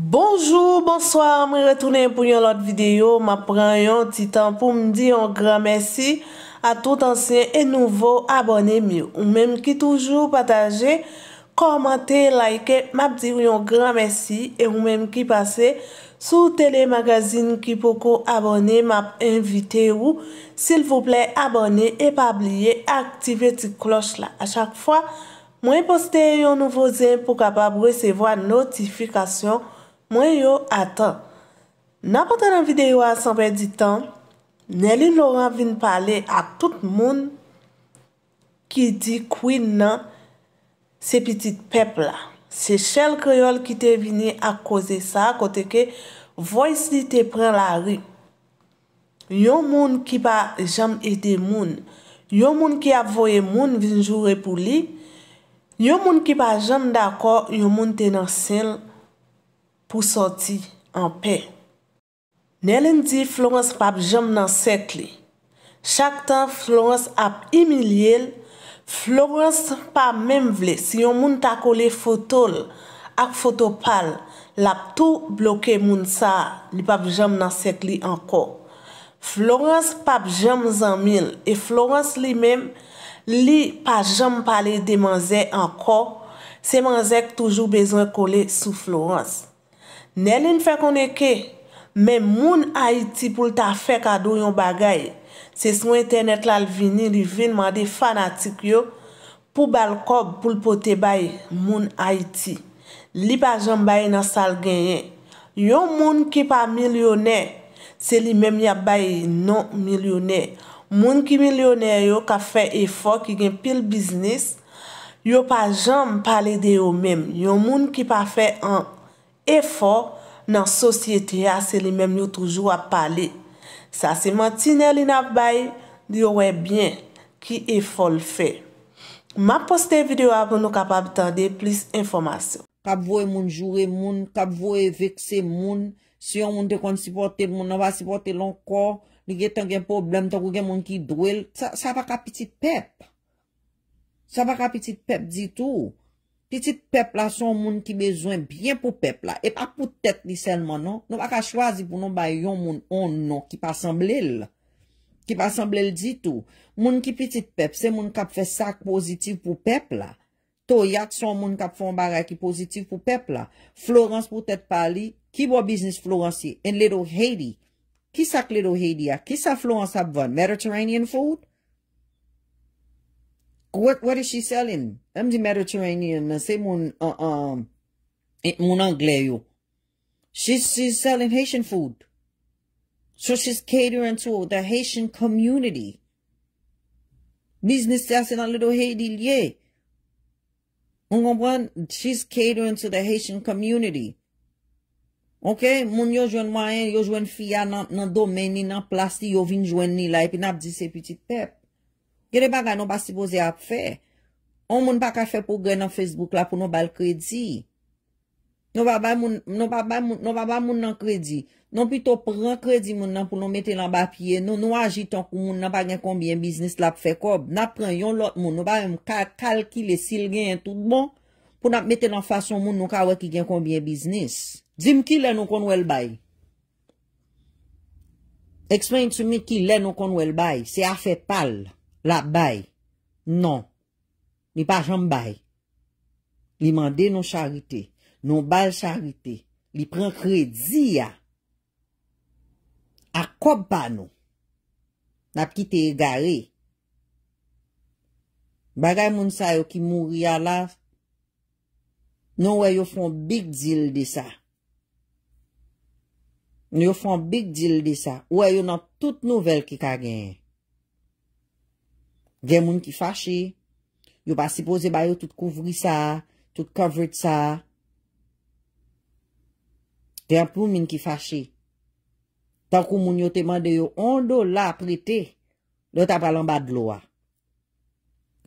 Bonjou, bonsoir, mwen retounen pou yon lot videyo. Mwen pren yon titan pou mwen di yon gran mersi a tout ansyen e nouvo abone miyo. Ou menm ki toujou pataje, komante, like, mwen di yon gran mersi e mwenm ki pase sou telemagazine ki pokou abone, mwen mwen invite ou. Sil pouple abone e pa bliye aktive ti kloch la. A chak fwa, mwen poste yon nouvo zin pou kapab resevo a notifikasyon Mwen yo, atan, n apotan an videyo an sanpe di tan, Nelly Laurent vin pale ak tout moun ki di koui nan se pitit pep la. Se chel kriol ki te vini ak kouze sa kote ke voy si te pren la ri. Yo moun ki pa jam ede moun, yo moun ki ap voye moun vin jure pou li, yo moun ki pa jam dako, yo moun tenan senl, pou soti an pe. Nè lèndi Florence pap jom nan sek li. Chak tan Florence ap emiliel, Florence pap mèm vle, si yon moun takole fotol ak fotopal, lap tou bloke moun sa li pap jom nan sek li an ko. Florence pap jom zan mil, e Florence li mèm li pa jom pale de man zè an ko, se man zèk toujou bezon kole sou Florence. Nè nin fè konè ke, mè moun Haiti pou l ta fè kado yon bagay. Se s mwen tenet lal vini, li vin man de fanatik yo pou bal kog pou l pote bay moun Haiti. Li pa jom bay nan sal genyen. Yo moun ki pa milyonè, se li mèm ya bay non milyonè. Moun ki milyonè yo ka fè efok, yon pi l biznis, yo pa jom pale de yo mèm. Yo moun ki pa fè anp. Efo nan sosyete a, se li menm yo toujou a pale. Sa seman tine li nap bayi, di ouwe bien ki efo l fe. Ma poste video avon nou kapap tande plis informasyon. Kap vo e moun jure moun, kap vo e vekse moun, si yon moun te konti sipote moun anva sipote lankor, li getan gen problem, tan kou gen moun ki drwel. Sa va kap piti pep. Sa va kap piti pep ditou. Petit pep la son moun ki bezwen byen pou pep la. E pa pou tet ni senman non. Non pa ka chwazi pou non bay yon moun on non ki pa sanblel. Ki pa sanblel ditou. Moun ki petit pep se moun kap fe sak pozitiv pou pep la. To yak son moun kap fon baray ki pozitiv pou pep la. Florence pou tet pali. Ki bo biznis Florence yi? En Lido Haiti. Ki sak Lido Haiti ya? Ki sak Florence ap ven? Mediterranean food? What is she selling? M di Mediterranean, se moun e, moun Anglè yo. She's selling Haitian food. So she's catering to the Haitian community. Biznis te ase nan lido Haiti liye. Moun gombran, she's catering to the Haitian community. Ok, moun yo jwen fiya nan domen ni nan plasti, yo vin jwen ni lai pi nap di se pitit pep. Gede bagay nou ba sipoze ap fe. On moun ba ka fe pou gwen nan Facebook la pou nou bal kredi. Nou ba bal moun nan kredi. Nou pito pran kredi moun nan pou nou mette nan bapye. Nou nou aji tankou moun nan ba gen konbyen biznis la pou fe kob. Na pran yon lot moun. Nou ba yon kal kile sil gen tout bon. Pou nan mette nan fasyon moun nou ka wè ki gen konbyen biznis. Dime ki lè nou konwèl bay? Explain to me ki lè nou konwèl bay? Se a fe pal. La bay. Non. Ni pa jam bay. Li mande nou charite. Nou bal charite. Li pren kredi ya. Akob pa nou. Nap ki te igare. E Bagay moun sa yo ki mouri ya la. Non wè yo fon big zil di sa. Non wè yo fon big zil di sa. Wè yo nan tout nouvel ki ka genye. Gen moun ki fache, yo pa sipoze ba yo tout kouvri sa, tout kouvrit sa, ten pou moun ki fache. Tan kou moun yo te mande yo ondo la prete, yo tap alambad lowa.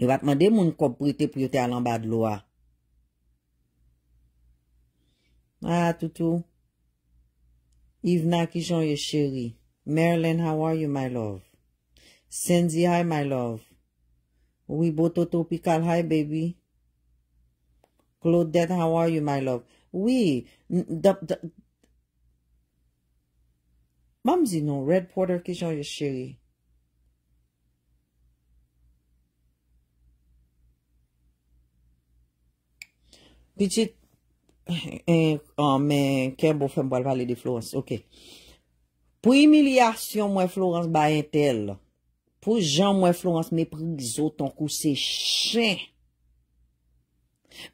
Yo bat mande moun kop prete prete alambad lowa. A, toutou. Ivna ki joun yo cheri. Marilyn, how are you, my love? Senzi, hi, my love. Oui, Boto Topical, hi, baby. Clothed Death, how are you, my love? Oui. Mamzi nou, Red Porter, kishan yo, shere? Piti, eh, eh, oh, men, ken bo fenbo al vali di Florence, ok. Po yi mili aksyon mwen Florence bayen tel, lò. Pou jan mwen Florence me prizo, ton kou se chen.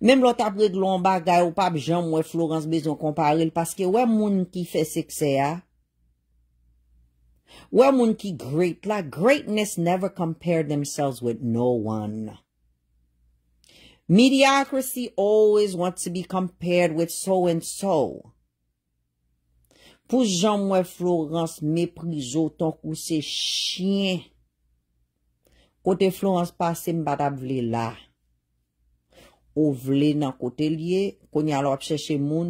Mem lò tabre glon bagay ou pab jan mwen Florence bezon komparel, paske wè moun ki fè se kse a. Wè moun ki great la, greatness never compare themselves with no one. Mediocracy always want to be compared with so and so. Pou jan mwen Florence me prizo, ton kou se chen. Kote flou anspase mba tab vle la. Ou vle nan kote liye, konye alo ap chèche moun,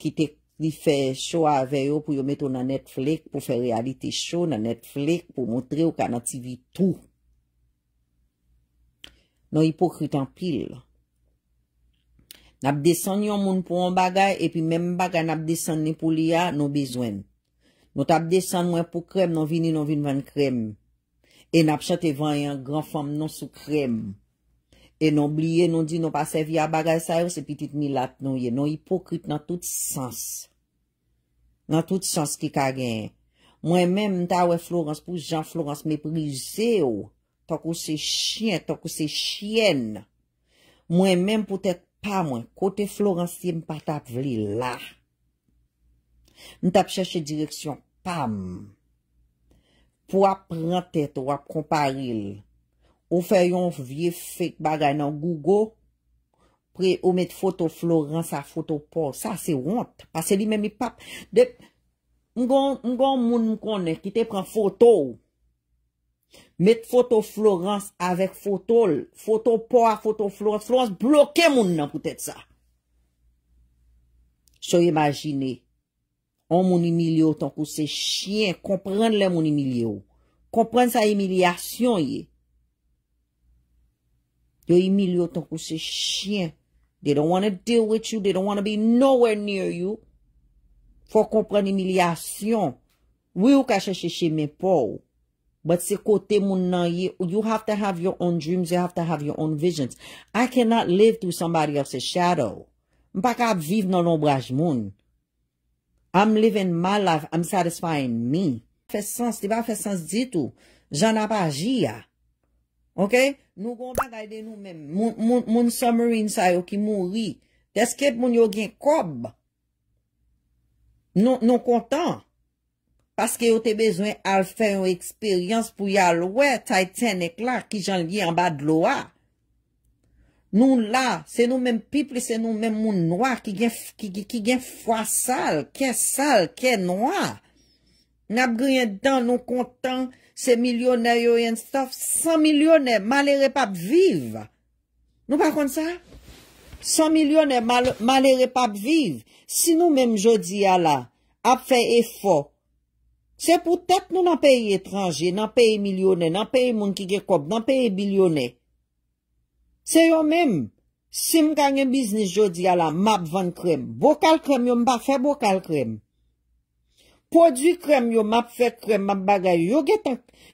ki te di fè show aveyo pou yo meto nan net flek pou fè realite show nan net flek pou montre ou ka nan TV tou. Nan hipokritan pil. Nan ap desen yon moun pou an bagay, epi men bagay nan ap desen ne pou liya, nan bezwen. Non tab desen mwen pou krem, nan vini nan vini van krem. E nap chante van yon gran fom non sou krem. E non blye, non di, non pa se vi a bagay sa yon se pitit milat nou. Yon yon hipokrit nan tout sens. Nan tout sens ki kagen. Mwen men mta we Florence pou Jean Florence me prize ou. Tok ou se chien, tok ou se chien. Mwen men potek pa mwen, kote Florence yon pata vli la. Nta pcheche direksyon pam. Pwa prentet wap kompare li. Ou fe yon vie fek bagay nan Google. Pre ou met foto Florence a foto Paul. Sa se want. Pase li men mi pap. Mgon moun mkone ki te prent foto. Met foto Florence avek photo. Photo Paul a foto Florence. Photo Florence bloke moun nan koutet sa. So imaginey. On moun emilyo ton kou se chien. Komprende le moun emilyo. Komprende sa emilyasyon ye. Yo emilyo ton kou se chien. They don't want to deal with you. They don't want to be nowhere near you. Fwa komprende emilyasyon. We wou ka chacheche me pou. But se kote moun nan ye. You have to have your own dreams. You have to have your own visions. I cannot live to somebody of se shadow. Mpa ka vive nan ombraj moun. I'm living my life, I'm satisfying me. Fè sens, di ba fè sens ditou. Jan ap aji ya. Ok, nou kon ban da ide nou men. Moun submarine sa yo ki mouri. Deske moun yo gen kob. Nou kontan. Non Paske yo te bezwen al fè yon eksperyans pou yal wè titanik la ki jan li an bad lo a. Nou la, se nou menm piple, se nou menm moun noa, ki gen fwa sal, ke sal, ke noa. Nap griyen dan nou kontan, se milyonè yoyen stof, 100 milyonè, malè repap vive. Nou pa kont sa? 100 milyonè, malè repap vive. Si nou menm jodi ya la, ap fe efop, se pou tet nou nan peyi etranje, nan peyi milyonè, nan peyi moun ki ge kop, nan peyi milyonè. Se yo mèm, sim ka nge biznis jodi ya la, map vant krem. Bokal krem yo mba fe bokal krem. Podi krem yo map fet krem, map bagay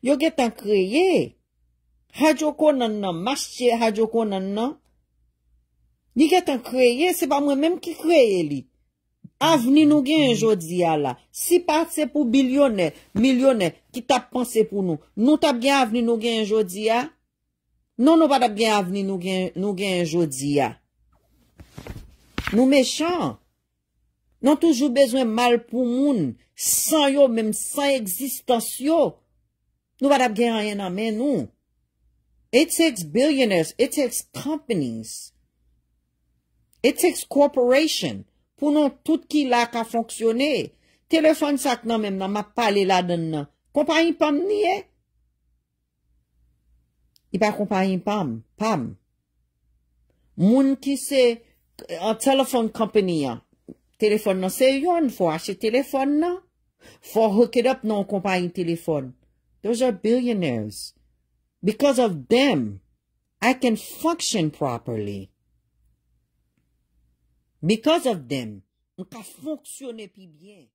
yo getan kreye. Hadjoko nan nan, masche hadjoko nan nan. Ni getan kreye, se pa mwen mèm ki kreye li. Avni nou gen jodi ya la. Si pa se pou bilionè, milyonè, ki tap panse pou nou. Nou tap gen avni nou gen jodi ya. Non nou bad ap gen avni nou gen jodi ya. Nou mechan. Non toujou bezwen mal pou moun. San yo, menm san egzistans yo. Nou bad ap gen ayen ame nou. It takes billionaires, it takes companies. It takes corporations. Pounan tout ki lak a fonksyone. Telefon sak nan menm nan ma pale la den nan. Kou pa yon pamni yek? I pa kompanyen pam. Pam. Moun ki se, an uh, telefon kompanyen. Telefon nan se yon, fwa ashe telefon nan. Fwa hok it up nan kompanyen telefon. Those are billionaires. Because of them, I can function properly. Because of them, m ka fonksyone pi byen.